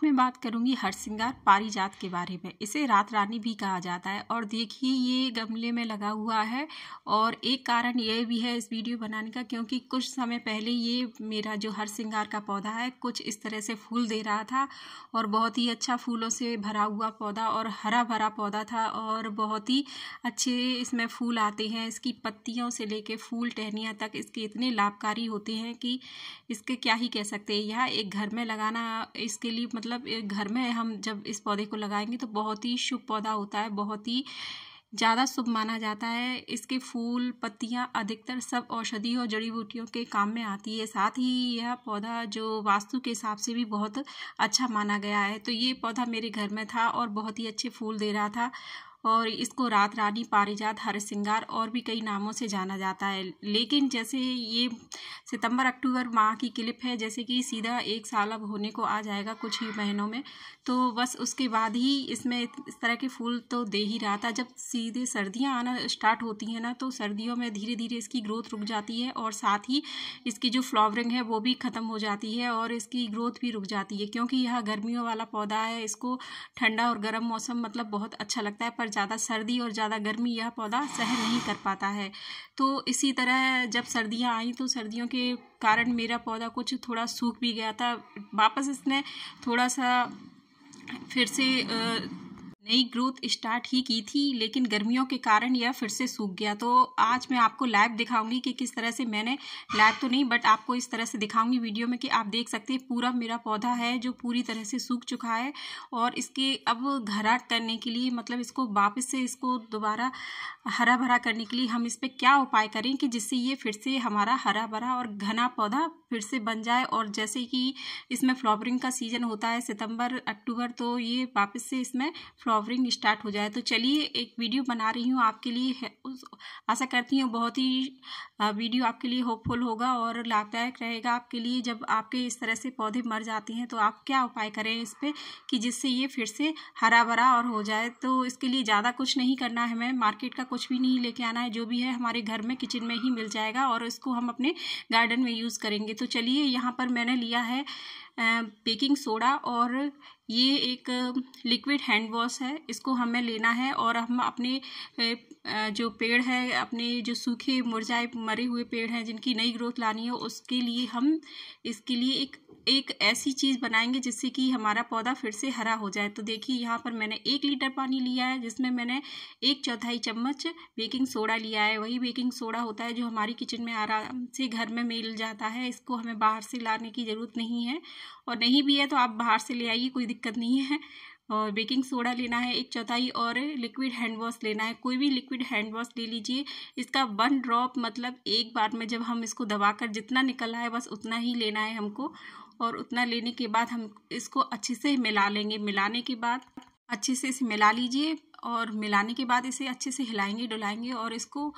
आठ में बात करूंगी हरसिंगार पारिजात के बारे में इसे रात रानी भी कहा जाता है और देखिए ये गमले में लगा हुआ है और एक कारण यह भी है इस वीडियो बनाने का क्योंकि कुछ समय पहले ये मेरा जो हरसिंगार का पौधा है कुछ इस तरह से फूल दे रहा था और बहुत ही अच्छा फूलों से भरा हुआ पौधा और हरा भरा पौधा था और बहुत ही अच्छे इसमें फूल आते हैं इसकी पत्तियों से लेके फूल टहनिया तक इसके इतने लाभकारी होते हैं कि इसके क्या ही कह सकते हैं यह एक घर में लगाना इसके लिए मतलब मतलब घर में हम जब इस पौधे को लगाएंगे तो बहुत ही शुभ पौधा होता है बहुत ही ज़्यादा शुभ माना जाता है इसके फूल पत्तियाँ अधिकतर सब औषधि और जड़ी बूटियों के काम में आती है साथ ही यह पौधा जो वास्तु के हिसाब से भी बहुत अच्छा माना गया है तो ये पौधा मेरे घर में था और बहुत ही अच्छे फूल दे रहा था और इसको रात रानी पारिजात हर श्रृंगार और भी कई नामों से जाना जाता है लेकिन जैसे ये सितंबर अक्टूबर माह की क्लिप है जैसे कि सीधा एक साल अब होने को आ जाएगा कुछ ही महीनों में तो बस उसके बाद ही इसमें इस तरह के फूल तो दे ही रहा था जब सीधे सर्दियाँ आना स्टार्ट होती हैं ना तो सर्दियों में धीरे धीरे इसकी ग्रोथ रुक जाती है और साथ ही इसकी जो फ्लावरिंग है वो भी ख़त्म हो जाती है और इसकी ग्रोथ भी रुक जाती है क्योंकि यह गर्मियों वाला पौधा है इसको ठंडा और गर्म मौसम मतलब बहुत अच्छा लगता है पर ज़्यादा सर्दी और ज़्यादा गर्मी यह पौधा सहन नहीं कर पाता है तो इसी तरह जब सर्दियाँ आई तो सर्दियों के कारण मेरा पौधा कुछ थोड़ा सूख भी गया था वापस इसने थोड़ा सा फिर से नई ग्रोथ स्टार्ट ही की थी लेकिन गर्मियों के कारण यह फिर से सूख गया तो आज मैं आपको लैब दिखाऊंगी कि किस तरह से मैंने लाइव तो नहीं बट आपको इस तरह से दिखाऊंगी वीडियो में कि आप देख सकते हैं पूरा मेरा पौधा है जो पूरी तरह से सूख चुका है और इसके अब हरा करने के लिए मतलब इसको वापस से इसको दोबारा हरा भरा करने के लिए हम इस पर क्या उपाय करें कि जिससे ये फिर से हमारा हरा भरा और घना पौधा फिर से बन जाए और जैसे कि इसमें फ्लॉवरिंग का सीज़न होता है सितंबर अक्टूबर तो ये वापस से इसमें फ्लावरिंग स्टार्ट हो जाए तो चलिए एक वीडियो बना रही हूँ आपके लिए आशा करती हूँ बहुत ही वीडियो आपके लिए होपफुल होगा और लाभदायक रहेगा आपके लिए जब आपके इस तरह से पौधे मर जाते हैं तो आप क्या उपाय करें इस पर कि जिससे ये फिर से हरा भरा और हो जाए तो इसके लिए ज़्यादा कुछ नहीं करना है हमें मार्केट का कुछ भी नहीं लेके आना है जो भी है हमारे घर में किचन में ही मिल जाएगा और इसको हम अपने गार्डन में यूज़ करेंगे तो चलिए यहाँ पर मैंने लिया है बेकिंग सोडा और ये एक लिक्विड हैंड वॉश है इसको हमें लेना है और हम अपने जो पेड़ है अपने जो सूखे मुरझाए मरे हुए पेड़ हैं जिनकी नई ग्रोथ लानी हो उसके लिए हम इसके लिए एक एक ऐसी चीज़ बनाएंगे जिससे कि हमारा पौधा फिर से हरा हो जाए तो देखिए यहाँ पर मैंने एक लीटर पानी लिया है जिसमें मैंने एक चौथाई चम्मच बेकिंग सोडा लिया है वही बेकिंग सोडा होता है जो हमारी किचन में आराम से घर में मिल जाता है इसको हमें बाहर से लाने की ज़रूरत नहीं है और नहीं भी है तो आप बाहर से ले आइए कोई दिक्कत नहीं है और बेकिंग सोडा लेना है एक चौथाई और लिक्विड हैंड वॉश लेना है कोई भी लिक्विड हैंड वॉश ले लीजिए इसका वन ड्रॉप मतलब एक बार में जब हम इसको दबाकर जितना निकल रहा है बस उतना ही लेना है हमको और उतना लेने के बाद हम इसको अच्छे से मिला लेंगे मिलाने के बाद अच्छे से इसे मिला लीजिए और मिलाने के बाद इसे अच्छे से हिलाएंगे डुलाएंगे और इसको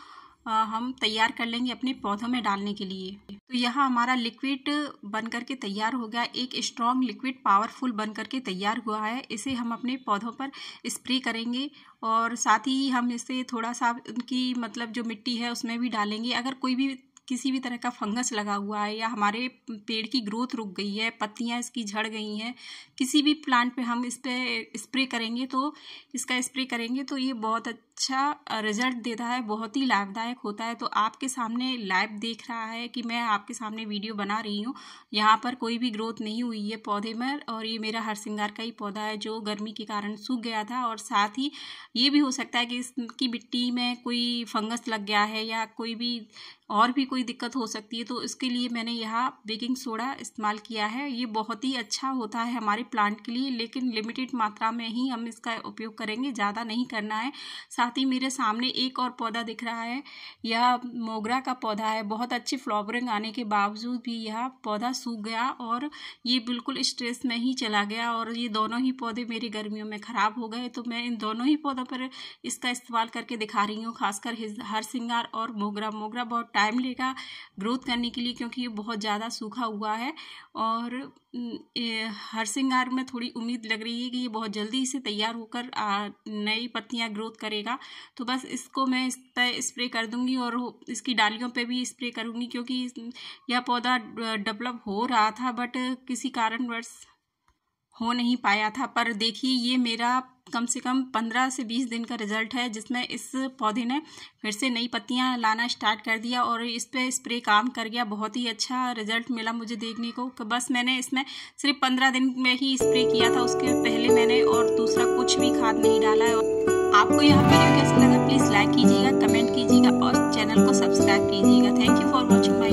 हम तैयार कर लेंगे अपने पौधों में डालने के लिए तो यहाँ हमारा लिक्विड बन करके तैयार हो गया एक स्ट्रॉन्ग लिक्विड पावरफुल बन करके तैयार हुआ है इसे हम अपने पौधों पर स्प्रे करेंगे और साथ ही हम इसे थोड़ा सा उनकी मतलब जो मिट्टी है उसमें भी डालेंगे अगर कोई भी किसी भी तरह का फंगस लगा हुआ है या हमारे पेड़ की ग्रोथ रुक गई है पत्तियाँ इसकी झड़ गई हैं किसी भी प्लांट पे हम इस पर स्प्रे करेंगे तो इसका स्प्रे करेंगे तो ये बहुत अच्छा रिजल्ट देता है बहुत ही लाभदायक होता है तो आपके सामने लाइव देख रहा है कि मैं आपके सामने वीडियो बना रही हूँ यहाँ पर कोई भी ग्रोथ नहीं हुई है पौधे में और ये मेरा हर श्रृंगार का ही पौधा है जो गर्मी के कारण सूख गया था और साथ ही ये भी हो सकता है कि इसकी मिट्टी में कोई फंगस लग गया है या कोई भी और भी कोई दिक्कत हो सकती है तो इसके लिए मैंने यहाँ बेकिंग सोडा इस्तेमाल किया है ये बहुत ही अच्छा होता है हमारे प्लांट के लिए लेकिन लिमिटेड मात्रा में ही हम इसका उपयोग करेंगे ज़्यादा नहीं करना है साथ ही मेरे सामने एक और पौधा दिख रहा है यह मोगरा का पौधा है बहुत अच्छी फ्लावरिंग आने के बावजूद भी यह पौधा सूख गया और ये बिल्कुल स्ट्रेस में ही चला गया और ये दोनों ही पौधे मेरी गर्मियों में ख़राब हो गए तो मैं इन दोनों ही पौधों पर इसका इस्तेमाल करके दिखा रही हूँ खासकर हर सिंगार और मोगरा मोगरा बहुत टाइम लेगा का ग्रोथ करने के लिए क्योंकि ये बहुत ज़्यादा सूखा हुआ है और हर सिंगार में थोड़ी उम्मीद लग रही है कि ये बहुत जल्दी इसे तैयार होकर नई पत्तियां ग्रोथ करेगा तो बस इसको मैं इस पर स्प्रे कर दूंगी और इसकी डालियों पे भी स्प्रे करूंगी क्योंकि यह पौधा डेवलप हो रहा था बट किसी कारणवश हो नहीं पाया था पर देखिए ये मेरा कम से कम पंद्रह से बीस दिन का रिजल्ट है जिसमें इस पौधे ने फिर से नई पत्तियां लाना स्टार्ट कर दिया और इस पर स्प्रे काम कर गया बहुत ही अच्छा रिजल्ट मिला मुझे देखने को बस मैंने इसमें सिर्फ पंद्रह दिन में ही स्प्रे किया था उसके पहले मैंने और दूसरा कुछ भी खाद नहीं डाला है आपको यह वीडियो कैसा लगा प्लीज़ लाइक कीजिएगा कमेंट कीजिएगा और चैनल को सब्सक्राइब कीजिएगा thank you for watching my